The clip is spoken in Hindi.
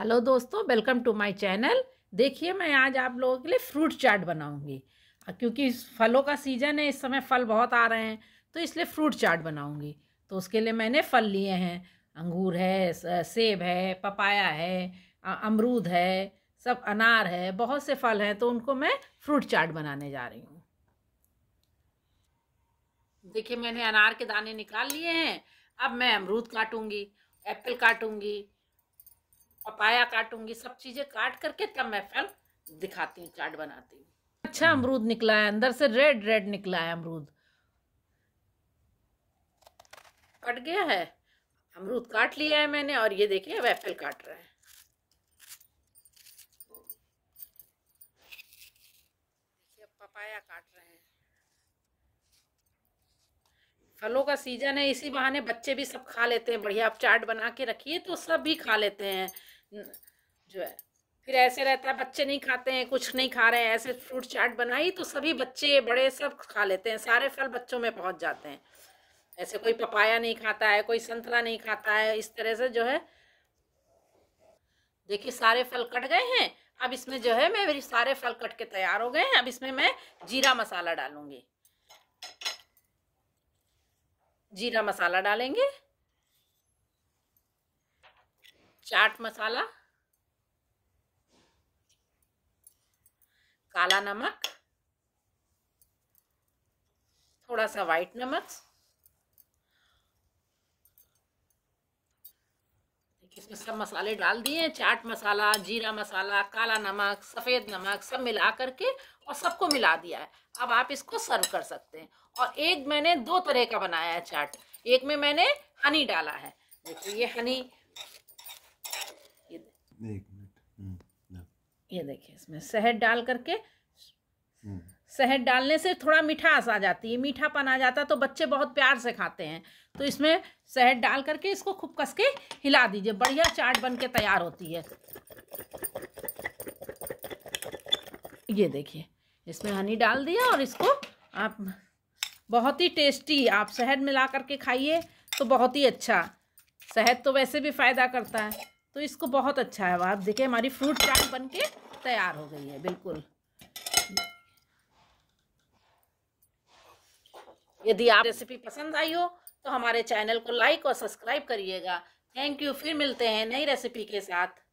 हेलो दोस्तों वेलकम टू माय चैनल देखिए मैं आज आप लोगों के लिए फ्रूट चाट बनाऊंगी क्योंकि फलों का सीज़न है इस समय फल बहुत आ रहे हैं तो इसलिए फ्रूट चाट बनाऊंगी तो उसके लिए मैंने फल लिए हैं अंगूर है सेब है पपाया है अमरूद है सब अनार है बहुत से फल हैं तो उनको मैं फ्रूट चाट बनाने जा रही हूँ देखिए मैंने अनार के दाने निकाल लिए हैं अब मैं अमरूद काटूंगी एप्पल काटूँगी पपाया काटूंगी सब चीज़ें काट करके तब मैं फल दिखाती हूँ चाट बनाती हूँ अच्छा अमरूद निकला है अंदर से रेड रेड निकला है अमरूद कट गया है अमरूद काट लिया है मैंने और ये देखिए वेफल काट रहा है फलों का सीजन है इसी बहाने बच्चे भी सब खा लेते हैं बढ़िया आप चाट बना के रखिए तो सब भी खा लेते हैं जो है फिर ऐसे रहता है बच्चे नहीं खाते हैं कुछ नहीं खा रहे हैं ऐसे फ्रूट चाट बनाई तो सभी बच्चे बड़े सब खा लेते हैं सारे फल बच्चों में पहुंच जाते हैं ऐसे कोई पपाया नहीं खाता है कोई संतरा नहीं खाता है इस तरह से जो है देखिए सारे फल कट गए हैं अब इसमें जो है मेरे सारे फल कट के तैयार हो गए हैं अब इसमें मैं जीरा मसाला डालूंगी जीरा मसाला डालेंगे चाट मसाला काला नमक थोड़ा सा वाइट नमक इसमें सब मसाले डाल दिए चाट मसाला जीरा मसाला काला नमक सफ़ेद नमक सब मिला करके और सबको मिला दिया है अब आप इसको सर्व कर सकते हैं और एक मैंने दो तरह का बनाया है चाट एक में मैंने हनी डाला है देखिए ये हनी ये हम्म, देखिए इसमें शहद डाल करके हम्म। शहद डालने से थोड़ा मिठास आ जाती है मीठापन आ जाता है तो बच्चे बहुत प्यार से खाते हैं तो इसमें शहद डाल करके इसको खूब कस के हिला दीजिए बढ़िया चाट बन के तैयार होती है ये देखिए इसमें हनी डाल दिया और इसको आप बहुत ही टेस्टी आप शहद मिला करके खाइए तो बहुत ही अच्छा शहद तो वैसे भी फ़ायदा करता है तो इसको बहुत अच्छा है आप देखिए हमारी फ्रूट चाट बन के तैयार हो गई है बिल्कुल यदि आप रेसिपी पसंद आई हो तो हमारे चैनल को लाइक और सब्सक्राइब करिएगा थैंक यू फिर मिलते हैं नई रेसिपी के साथ